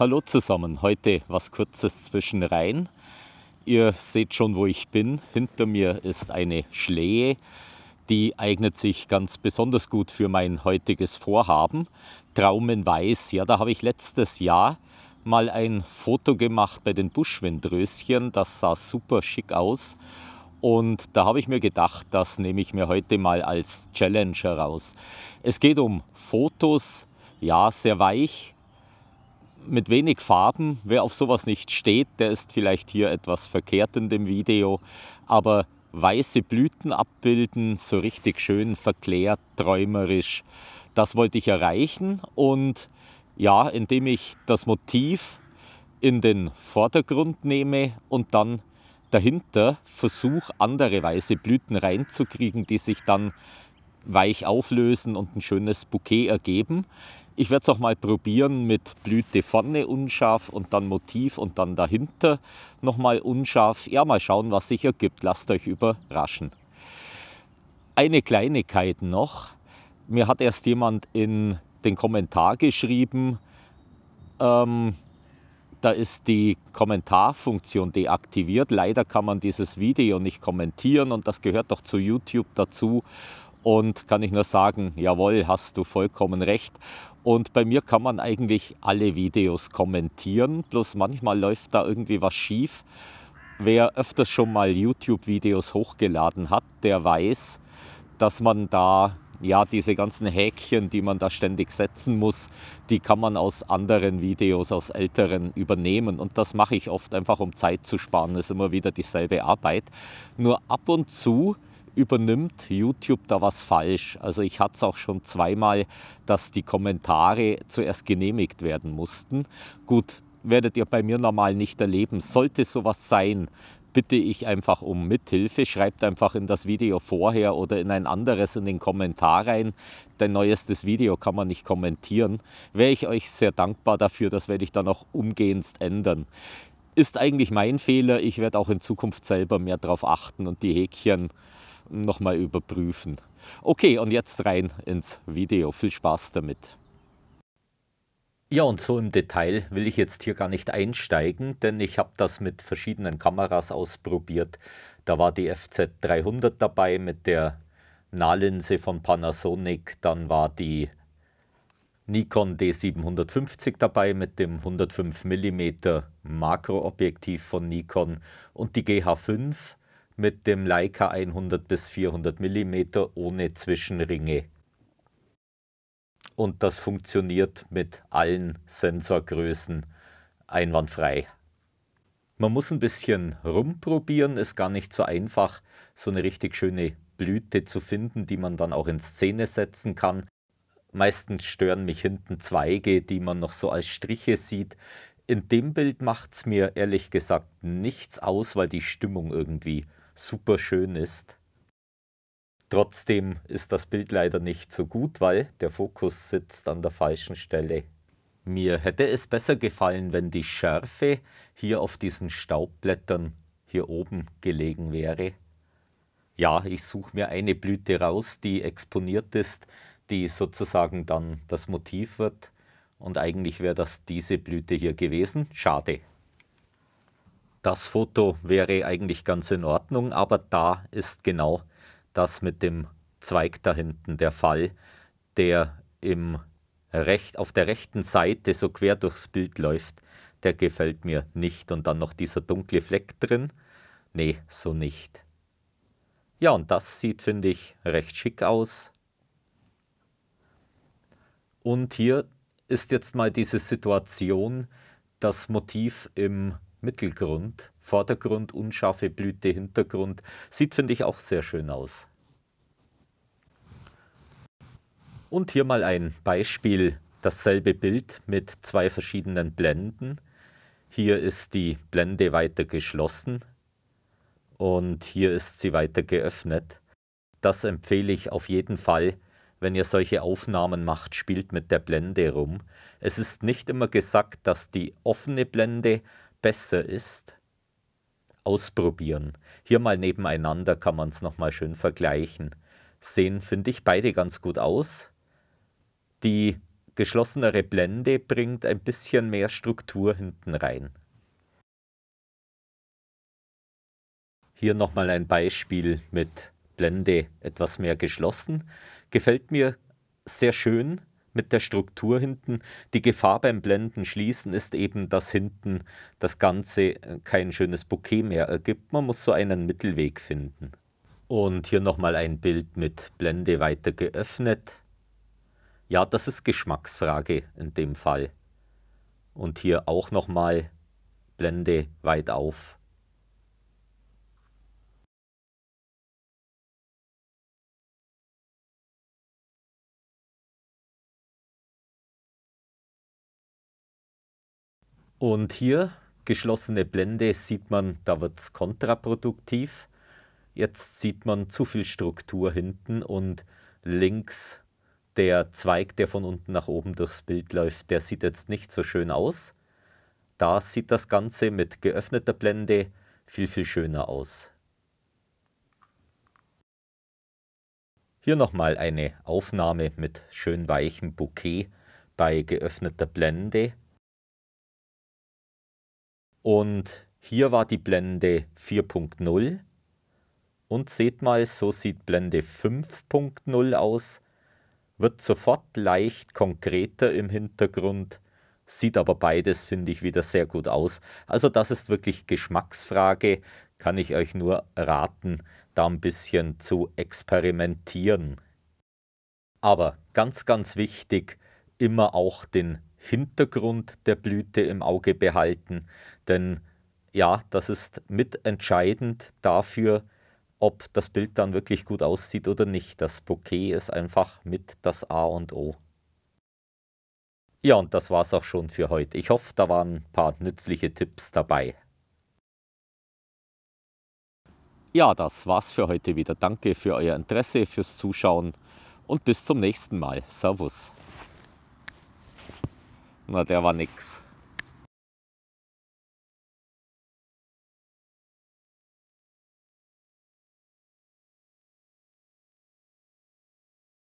Hallo zusammen, heute was Kurzes zwischen rein. Ihr seht schon, wo ich bin. Hinter mir ist eine Schlehe. Die eignet sich ganz besonders gut für mein heutiges Vorhaben. Traumenweiß, ja, da habe ich letztes Jahr mal ein Foto gemacht bei den Buschwindröschen. Das sah super schick aus. Und da habe ich mir gedacht, das nehme ich mir heute mal als Challenge heraus. Es geht um Fotos, ja, sehr weich, mit wenig Farben. Wer auf sowas nicht steht, der ist vielleicht hier etwas verkehrt in dem Video. Aber weiße Blüten abbilden, so richtig schön verklärt, träumerisch, das wollte ich erreichen. Und ja, indem ich das Motiv in den Vordergrund nehme und dann dahinter versuche, andere weiße Blüten reinzukriegen, die sich dann weich auflösen und ein schönes Bouquet ergeben. Ich werde es auch mal probieren mit Blüte vorne unscharf und dann Motiv und dann dahinter nochmal unscharf. Ja, mal schauen, was sich ergibt. Lasst euch überraschen. Eine Kleinigkeit noch. Mir hat erst jemand in den Kommentar geschrieben, ähm, da ist die Kommentarfunktion deaktiviert. Leider kann man dieses Video nicht kommentieren und das gehört doch zu YouTube dazu. Und kann ich nur sagen, jawohl, hast du vollkommen recht. Und bei mir kann man eigentlich alle Videos kommentieren, bloß manchmal läuft da irgendwie was schief. Wer öfters schon mal YouTube-Videos hochgeladen hat, der weiß, dass man da ja, diese ganzen Häkchen, die man da ständig setzen muss, die kann man aus anderen Videos, aus älteren übernehmen. Und das mache ich oft einfach, um Zeit zu sparen. Das ist immer wieder dieselbe Arbeit. Nur ab und zu übernimmt YouTube da was falsch. Also ich hatte es auch schon zweimal, dass die Kommentare zuerst genehmigt werden mussten. Gut, werdet ihr bei mir normal nicht erleben. Sollte sowas sein, bitte ich einfach um Mithilfe. Schreibt einfach in das Video vorher oder in ein anderes in den Kommentar rein. Dein neuestes Video kann man nicht kommentieren. Wäre ich euch sehr dankbar dafür. Das werde ich dann auch umgehend ändern. Ist eigentlich mein Fehler. Ich werde auch in Zukunft selber mehr darauf achten und die Häkchen nochmal überprüfen. Okay, und jetzt rein ins Video. Viel Spaß damit. Ja, und so im Detail will ich jetzt hier gar nicht einsteigen, denn ich habe das mit verschiedenen Kameras ausprobiert. Da war die FZ300 dabei mit der Nahlinse von Panasonic, dann war die Nikon D750 dabei mit dem 105 mm Makroobjektiv von Nikon und die GH5 mit dem Leica 100 bis 400 mm ohne Zwischenringe. Und das funktioniert mit allen Sensorgrößen einwandfrei. Man muss ein bisschen rumprobieren, ist gar nicht so einfach, so eine richtig schöne Blüte zu finden, die man dann auch in Szene setzen kann. Meistens stören mich hinten Zweige, die man noch so als Striche sieht. In dem Bild macht es mir ehrlich gesagt nichts aus, weil die Stimmung irgendwie super schön ist. Trotzdem ist das Bild leider nicht so gut, weil der Fokus sitzt an der falschen Stelle. Mir hätte es besser gefallen, wenn die Schärfe hier auf diesen Staubblättern hier oben gelegen wäre. Ja, ich suche mir eine Blüte raus, die exponiert ist, die sozusagen dann das Motiv wird. Und eigentlich wäre das diese Blüte hier gewesen. Schade. Das Foto wäre eigentlich ganz in Ordnung, aber da ist genau das mit dem Zweig da hinten der Fall, der im Recht, auf der rechten Seite so quer durchs Bild läuft. Der gefällt mir nicht. Und dann noch dieser dunkle Fleck drin. Nee, so nicht. Ja, und das sieht, finde ich, recht schick aus. Und hier ist jetzt mal diese Situation, das Motiv im Mittelgrund, Vordergrund, unscharfe Blüte, Hintergrund. Sieht, finde ich, auch sehr schön aus. Und hier mal ein Beispiel, dasselbe Bild mit zwei verschiedenen Blenden. Hier ist die Blende weiter geschlossen und hier ist sie weiter geöffnet. Das empfehle ich auf jeden Fall, wenn ihr solche Aufnahmen macht, spielt mit der Blende rum. Es ist nicht immer gesagt, dass die offene Blende Beste ist, ausprobieren. Hier mal nebeneinander kann man es nochmal schön vergleichen. Sehen, finde ich, beide ganz gut aus. Die geschlossenere Blende bringt ein bisschen mehr Struktur hinten rein. Hier nochmal ein Beispiel mit Blende etwas mehr geschlossen. Gefällt mir sehr schön mit der Struktur hinten. Die Gefahr beim Blenden schließen ist eben, dass hinten das Ganze äh, kein schönes Bouquet mehr ergibt. Man muss so einen Mittelweg finden. Und hier nochmal ein Bild mit Blende weiter geöffnet. Ja, das ist Geschmacksfrage in dem Fall. Und hier auch nochmal Blende weit auf. Und hier geschlossene Blende sieht man, da wird es kontraproduktiv. Jetzt sieht man zu viel Struktur hinten und links der Zweig, der von unten nach oben durchs Bild läuft, der sieht jetzt nicht so schön aus. Da sieht das Ganze mit geöffneter Blende viel, viel schöner aus. Hier nochmal eine Aufnahme mit schön weichem Bouquet bei geöffneter Blende. Und hier war die Blende 4.0. Und seht mal, so sieht Blende 5.0 aus. Wird sofort leicht konkreter im Hintergrund. Sieht aber beides, finde ich, wieder sehr gut aus. Also das ist wirklich Geschmacksfrage. Kann ich euch nur raten, da ein bisschen zu experimentieren. Aber ganz, ganz wichtig, immer auch den Hintergrund der Blüte im Auge behalten, denn ja, das ist mitentscheidend dafür, ob das Bild dann wirklich gut aussieht oder nicht. Das Bouquet ist einfach mit das A und O. Ja, und das war's auch schon für heute. Ich hoffe, da waren ein paar nützliche Tipps dabei. Ja, das war's für heute wieder. Danke für euer Interesse, fürs Zuschauen und bis zum nächsten Mal. Servus. Na, der war nix.